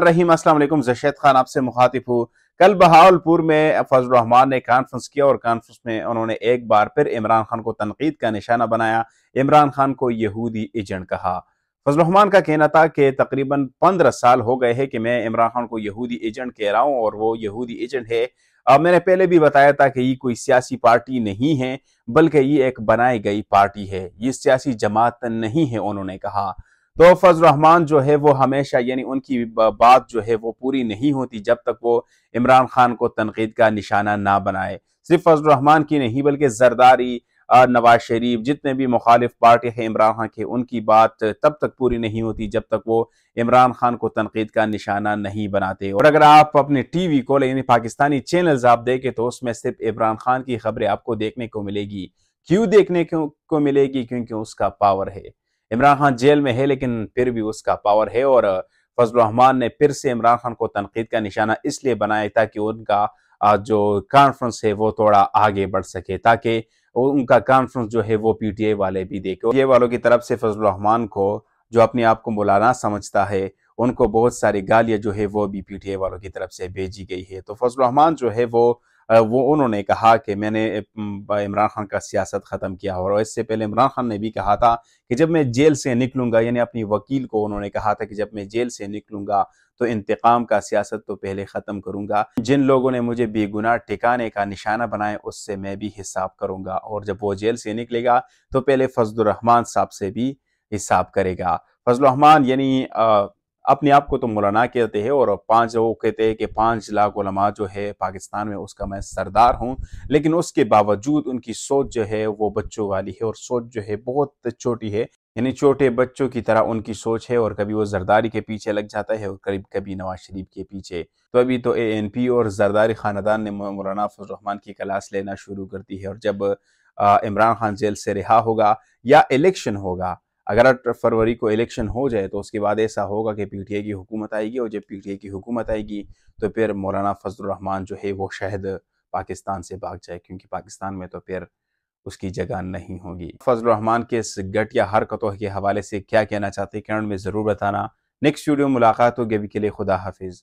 रहीम अस्सलाम वालेकुम जशेद खान आपसे मुखातिब हूँ कल बहावलपुर में फजल रहमान ने कॉन्फ्रेंस किया और कॉन्फ्रेंस में उन्होंने एक बार फिर इमरान खान को तनकीद का निशाना बनाया इमरान खान को यहूदी एजेंट कहा फजल रहमान का कहना था कि तकरीबन पंद्रह साल हो गए हैं कि मैं इमरान खान को यहूदी एजेंट कह रहा हूँ और वो यहूदी एजेंट है अब मैंने पहले भी बताया था कि ये कोई सियासी पार्टी नहीं है बल्कि ये एक बनाई गई पार्टी है ये सियासी जमात नहीं है उन्होंने कहा तो फजल रहमान जो है वो हमेशा यानी उनकी बात जो है वो पूरी नहीं होती जब तक वो इमरान खान को तनकीद का निशाना ना बनाए सिर्फ फजल रहमान की नहीं बल्कि जरदारी नवाज शरीफ जितने भी मुखालिफ पार्टी है इमरान खान के उनकी बात तब तक पूरी नहीं होती जब तक वो इमरान खान को तनकीद का निशाना नहीं बनाते और अगर आप अपने टी वी को यानी पाकिस्तानी चैनल्स आप देखें तो उसमें सिर्फ इमरान खान की खबरें आपको देखने को मिलेगी क्यों देखने को मिलेगी क्योंकि उसका पावर है इमरान खान जेल में है लेकिन फिर भी उसका पावर है और रहमान ने फिर से इमरान खान को तनकीद का निशाना इसलिए बनाया ताकि उनका जो कॉन्फ्रेंस है वो थोड़ा आगे बढ़ सके ताकि उनका कॉन्फ्रेंस जो है वो पीटीए वाले भी देखे पीटीए वालों की तरफ से फजल रहमान को जो अपने आप को मौलाना समझता है उनको बहुत सारी गालियाँ जो है वो भी पीटीए वालों की तरफ से भेजी गई है तो फजल रहमान जो है वो वो उन्होंने कहा कि मैंने इमरान खान का सियासत ख़त्म किया और इससे पहले इमरान खान ने भी कहा था कि जब मैं जेल से निकलूंगा यानी अपनी वकील को उन्होंने कहा था कि जब मैं जेल से निकलूंगा तो इंतकाम का सियासत तो पहले ख़त्म करूंगा जिन लोगों ने मुझे बेगुनाह टिकाने का निशाना बनाया उससे मैं भी हिसाब करूँगा और जब वो जेल से निकलेगा तो पहले फजलरहमान साहब से भी हिसाब करेगा फजलरहमान यानी अपने आप को तो मौलाना कहते हैं और पाँच वो कहते हैं कि पांच लाख वलमा जो है पाकिस्तान में उसका मैं सरदार हूँ लेकिन उसके बावजूद उनकी सोच जो है वो बच्चों वाली है और सोच जो है बहुत छोटी है यानी छोटे बच्चों की तरह उनकी सोच है और कभी वो जरदारी के पीछे लग जाता है और करीब कभी नवाज शरीफ के पीछे तो अभी तो ए एन पी और जरदारी ख़ानदान ने मौलाना फजलरहमान की क्लास लेना शुरू कर दी है और जब इमरान खान जेल से रिहा होगा या इलेक्शन होगा अगर फरवरी को इलेक्शन हो जाए तो उसके बाद ऐसा होगा कि पीटीए की हुकूमत आएगी और जब पीटीए की हुकूमत आएगी तो फिर मौलाना फजल रहमान जो है वो शायद पाकिस्तान से भाग जाए क्योंकि पाकिस्तान में तो फिर उसकी जगह नहीं होगी फजल रहमान के इस गट या हरकतों के हवाले से क्या कहना चाहते हैं कमेंट में ज़रूर बताना नेक्स्ट वीडियो मुलाकात होगी अभी के लिए खुदा हाफिज़